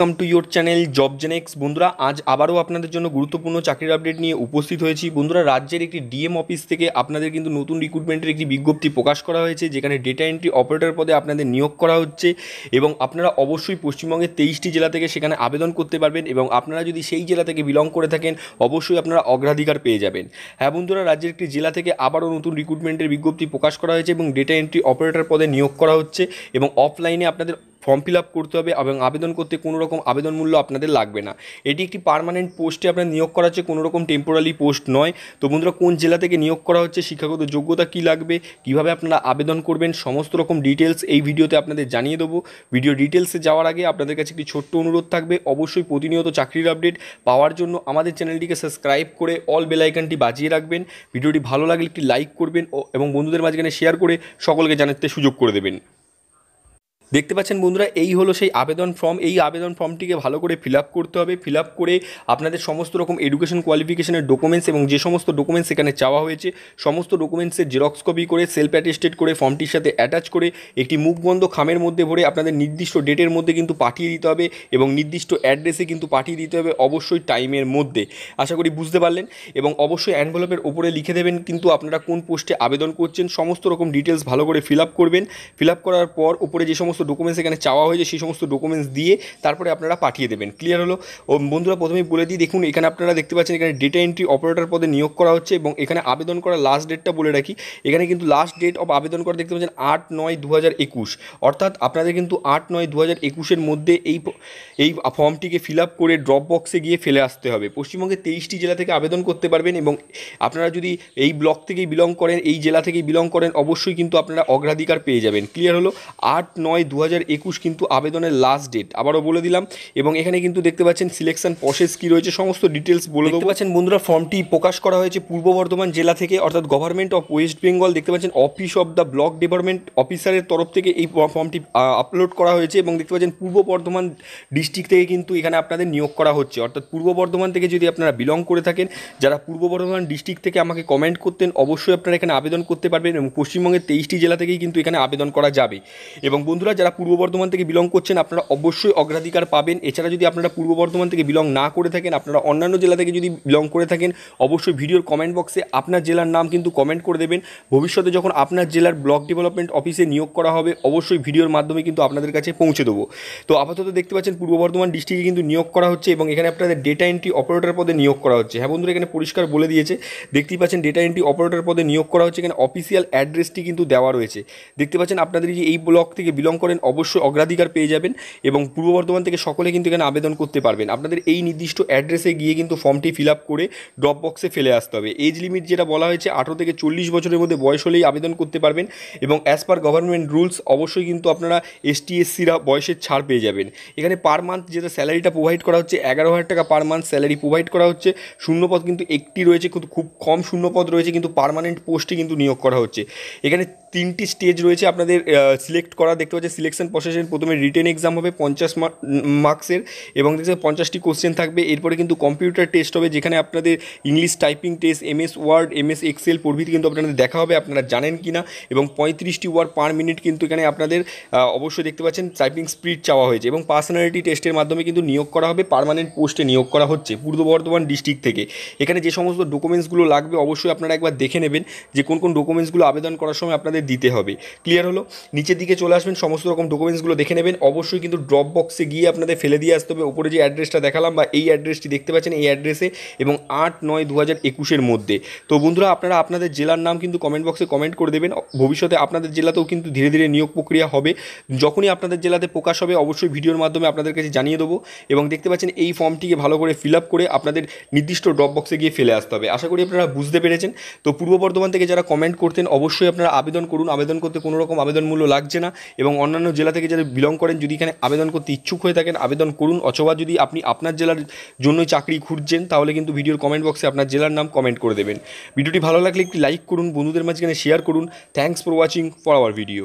welcome to your channel job Genex বন্ধুরা আজ আবারও আপনাদের জন্য গুরুত্বপূর্ণ চাকরির আপডেট নিয়ে উপস্থিত হয়েছি বন্ধুরা রাজ্যের একটি ডিএম অফিস থেকে আপনাদের কিন্তু নতুন রিক্রুটমেন্টের একটি বিজ্ঞপ্তি প্রকাশ করা হয়েছে যেখানে ডেটা এন্ট্রি অপারেটর পদে আপনাদের নিয়োগ করা হচ্ছে এবং আপনারা অবশ্যই পশ্চিমবঙ্গের তেইশটি জেলা থেকে সেখানে আবেদন করতে পারবেন এবং আপনারা যদি সেই জেলা থেকে বিলং করে থাকেন অবশ্যই আপনারা অগ্রাধিকার পেয়ে যাবেন হ্যাঁ বন্ধুরা রাজ্যের একটি জেলা থেকে আবারও নতুন রিক্রুটমেন্টের বিজ্ঞপ্তি প্রকাশ করা হয়েছে এবং ডেটা এন্ট্রি অপারেটর পদে নিয়োগ করা হচ্ছে এবং অফলাইনে আপনাদের ফর্ম ফিল আপ করতে হবে এবং আবেদন করতে কোনো রকম আবেদন মূল্য আপনাদের লাগবে না এটি একটি পারমানেন্ট পোস্টে আপনার নিয়োগ করা হচ্ছে কোনো রকম টেম্পোরারি পোস্ট নয় তো বন্ধুরা কোন জেলা থেকে নিয়োগ করা হচ্ছে শিক্ষাগত যোগ্যতা কী লাগবে কিভাবে আপনারা আবেদন করবেন সমস্ত রকম ডিটেলস এই ভিডিওতে আপনাদের জানিয়ে দেবো ভিডিও ডিটেলসে যাওয়ার আগে আপনাদের কাছে একটি ছোট্ট অনুরোধ থাকবে অবশ্যই প্রতিনিয়ত চাকরির আপডেট পাওয়ার জন্য আমাদের চ্যানেলটিকে সাবস্ক্রাইব করে অল বেলাইকানটি বাজিয়ে রাখবেন ভিডিওটি ভালো লাগলে একটি লাইক করবেন এবং বন্ধুদের মাঝখানে শেয়ার করে সকলকে জানাতে সুযোগ করে দেবেন দেখতে পাচ্ছেন বন্ধুরা এই হলো সেই আবেদন ফর্ম এই আবেদন ফর্মটিকে ভালো করে ফিল করতে হবে ফিল করে আপনাদের সমস্ত রকম এডুকেশন কোয়ালিফিকেশনের ডকুমেন্টস এবং যে সমস্ত ডকুমেন্টস এখানে চাওয়া হয়েছে সমস্ত ডকুমেন্টসের জেরক্স কপি করে সেলফ অ্যাটেস্টেড করে ফর্মটির সাথে অ্যাটাচ করে একটি মুখবন্ধ খামের মধ্যে ভরে আপনাদের নির্দিষ্ট ডেটের মধ্যে কিন্তু পাঠিয়ে দিতে হবে এবং নির্দিষ্ট অ্যাড্রেসে কিন্তু পাঠিয়ে দিতে হবে অবশ্যই টাইমের মধ্যে আশা করি বুঝতে পারলেন এবং অবশ্যই অ্যানভেলপের ওপরে লিখে দেবেন কিন্তু আপনারা কোন পোস্টে আবেদন করছেন সমস্ত রকম ডিটেলস ভালো করে ফিল করবেন ফিল করার পর ওপরে যে সমস্ত সমস্ত ডকুমেন্টস এখানে চাওয়া হয়েছে সেই সমস্ত ডকুমেন্টস দিয়ে তারপরে আপনারা পাঠিয়ে দেবেন ক্লিয়ার হলো ও বন্ধুরা প্রথমেই বলে দিই দেখুন এখানে আপনারা দেখতে পাচ্ছেন এখানে ডেটা এন্ট্রি অপারেটর পদে নিয়োগ করা হচ্ছে এবং এখানে আবেদন করার লাস্ট ডেটটা বলে রাখি এখানে কিন্তু লাস্ট ডেট অফ আবেদন করা দেখতে পাচ্ছেন আট নয় দু অর্থাৎ আপনাদের কিন্তু আট নয় দু একুশের মধ্যে এই এই ফর্মটিকে ফিল আপ করে ড্রপ বক্সে গিয়ে ফেলে আসতে হবে পশ্চিমবঙ্গে তেইশটি জেলা থেকে আবেদন করতে পারবেন এবং আপনারা যদি এই ব্লক থেকেই বিলং করেন এই জেলা থেকেই বিলং করেন অবশ্যই কিন্তু আপনারা অগ্রাধিকার পেয়ে যাবেন ক্লিয়ার হলো আট নয় দু কিন্তু আবেদনের লাস্ট ডেট আবারও বলে দিলাম এবং এখানে কিন্তু দেখতে পাচ্ছেন সিলেকশন প্রসেস কী রয়েছে সমস্ত ডিটেলস বলে দেখতে পাচ্ছেন বন্ধুরা ফর্মটি প্রকাশ করা হয়েছে পূর্ব বর্ধমান জেলা থেকে অর্থাৎ গভর্নমেন্ট অফ ওয়েস্ট বেঙ্গল দেখতে পাচ্ছেন office of the block development অফিসারের তরফ থেকে এই ফর্মটি আপলোড করা হয়েছে এবং দেখতে পাচ্ছেন পূর্ব বর্ধমান ডিস্ট্রিক্ট থেকে কিন্তু এখানে আপনাদের নিয়োগ করা হচ্ছে অর্থাৎ পূর্ব বর্ধমান থেকে যদি আপনারা বিলং করে থাকেন যারা পূর্ব বর্ধমান ডিস্ট্রিক্ট থেকে আমাকে কমেন্ট করতেন অবশ্যই আপনারা এখানে আবেদন করতে পারবেন এবং পশ্চিমবঙ্গের তেইশটি জেলা থেকেই কিন্তু এখানে আবেদন করা যাবে এবং বন্ধুরা যারা পূর্ব বর্ধমান থেকে বিলং করছেন আপনারা অবশ্যই অগ্রাধিকার পাবেন এছাড়া যদি আপনারা পূর্ব বর্ধমান থেকে বিলং না করে থাকেন আপনারা অন্যান্য জেলা থেকে যদি বিলং করে থাকেন অবশ্যই ভিডিওর কমেন্ট বক্সে আপনার জেলার নাম কিন্তু কমেন্ট করে দেবেন ভবিষ্যতে যখন আপনার জেলার ব্লক ডেভেলপমেন্ট অফিসে নিয়োগ করা হবে অবশ্যই ভিডিওর মাধ্যমে কিন্তু আপনাদের কাছে পৌঁছে দেবো তো আপাতত দেখতে পাচ্ছেন পূর্ব বর্ধমান ডিস্ট্রিক্টে কিন্তু নিয়োগ করা হচ্ছে এবং এখানে আপনাদের ডেটা এন্ট্রি অপারেটর পদে নিয়োগ করা হচ্ছে হ্যাঁ বন্ধুরা এখানে পরিষ্কার বলে দিয়েছে দেখতেই পাচ্ছেন ডেটা এন্ট্রি অপারেটর পদে নিয়োগ করা হচ্ছে এখানে অফিসিয়াল অ্যাড্রেসটি কিন্তু দেওয়া রয়েছে দেখতে পাচ্ছেন আপনাদের যে এই ব্লক থেকে বিলং করেন অবশ্যই অগ্রাধিকার পেয়ে যাবেন এবং পূর্ব বর্ধমান থেকে সকলে কিন্তু এখানে আবেদন করতে পারবেন আপনাদের এই নির্দিষ্ট অ্যাড্রেসে গিয়ে কিন্তু ফর্মটি ফিল আপ করে ড্রপ বক্সে ফেলে আসতে হবে এজ লিমিট যেটা বলা হয়েছে আঠেরো থেকে চল্লিশ বছরের মধ্যে বয়স হলেই আবেদন করতে পারবেন এবং অ্যাজ পার গভর্নমেন্ট রুলস অবশ্যই কিন্তু আপনারা এসটিএসসিরা এসসিরা বয়সের ছাড় পেয়ে যাবেন এখানে পার মান্থ যেটা স্যালারিটা প্রোভাইড করা হচ্ছে এগারো হাজার টাকা পার মান্থ স্যালারি প্রোভাইড করা হচ্ছে শূন্যপদ কিন্তু একটি রয়েছে কিন্তু খুব কম শূন্যপদ রয়েছে কিন্তু পারমানেন্ট পোস্টে কিন্তু নিয়োগ করা হচ্ছে এখানে তিনটি স্টেজ রয়েছে আপনাদের সিলেক্ট করা দেখতে পাচ্ছেন সিলেকশন প্রসেসের প্রথমে রিটেন এক্সাম হবে পঞ্চাশ মার্কসের এবং দেখছে পঞ্চাশটি কোশ্চেন থাকবে এরপরে কিন্তু কম্পিউটার টেস্ট হবে যেখানে আপনাদের English typing test MS Word MS Excel প্রভৃতি কিন্তু আপনাদের দেখা হবে আপনারা জানেন কি না এবং পঁয়ত্রিশটি ওয়ার্ড পার মিনিট কিন্তু এখানে আপনাদের অবশ্যই দেখতে পাচ্ছেন টাইপিং স্পিড চাওয়া হয়েছে এবং পার্সোনালিটি টেস্টের মাধ্যমে কিন্তু নিয়োগ করা হবে পারমানেন্ট পোস্টে নিয়োগ করা হচ্ছে পূর্ব বর্ধমান ডিস্ট্রিক্ট থেকে এখানে যে সমস্ত ডকুমেন্টসগুলো লাগবে অবশ্যই আপনারা একবার দেখে নেবেন যে কোন কোন ডকুমেন্টসগুলো আবেদন করার সময় আপনাদের দিতে হবে ক্লিয়ার হলো নিচের দিকে চলে আসবেন সমস্ত রকম ডকুমেন্টসগুলো দেখে নেবেন অবশ্যই কিন্তু ড্রপ বক্সে গিয়ে আপনাদের ফেলে দিয়ে আসতে হবে উপরে যে অ্যাড্রেসটা দেখালাম বা এই অ্যাড্রেসটি দেখতে পাচ্ছেন এই অ্যাড্রেসে এবং আট নয় দু হাজার একুশের মধ্যে তো বন্ধুরা আপনারা আপনাদের জেলার নাম কিন্তু কমেন্ট বক্সে কমেন্ট করে দেবেন ভবিষ্যতে আপনাদের জেলাতেও কিন্তু ধীরে ধীরে নিয়োগ প্রক্রিয়া হবে যখনই আপনাদের জেলাতে প্রকাশ হবে অবশ্যই ভিডিওর মাধ্যমে আপনাদের কাছে জানিয়ে দেবো এবং দেখতে পাচ্ছেন এই ফর্মটিকে ভালো করে ফিল আপ করে আপনাদের নির্দিষ্ট ড্রপ বক্সে গিয়ে ফেলে আসতে হবে আশা করি আপনারা বুঝতে পেরেছেন তো পূর্ব বর্ধমান থেকে যারা কমেন্ট করতেন অবশ্যই আপনারা আবেদন করুন আবেদন করতে কোনো রকম আবেদন মূল্য লাগছে না এবং অন্যান্য জেলা থেকে যারা বিলং করেন যদি এখানে আবেদন করতে ইচ্ছুক হয়ে থাকেন আবেদন করুন অথবা যদি আপনি আপনার জেলার জন্য চাকরি খুঁজছেন তাহলে কিন্তু ভিডিওর কমেন্ট বক্সে আপনার জেলার নাম কমেন্ট করে দেবেন ভিডিওটি ভালো লাগলে একটি লাইক করুন বন্ধুদের মাঝখানে শেয়ার করুন thanks for watching for our video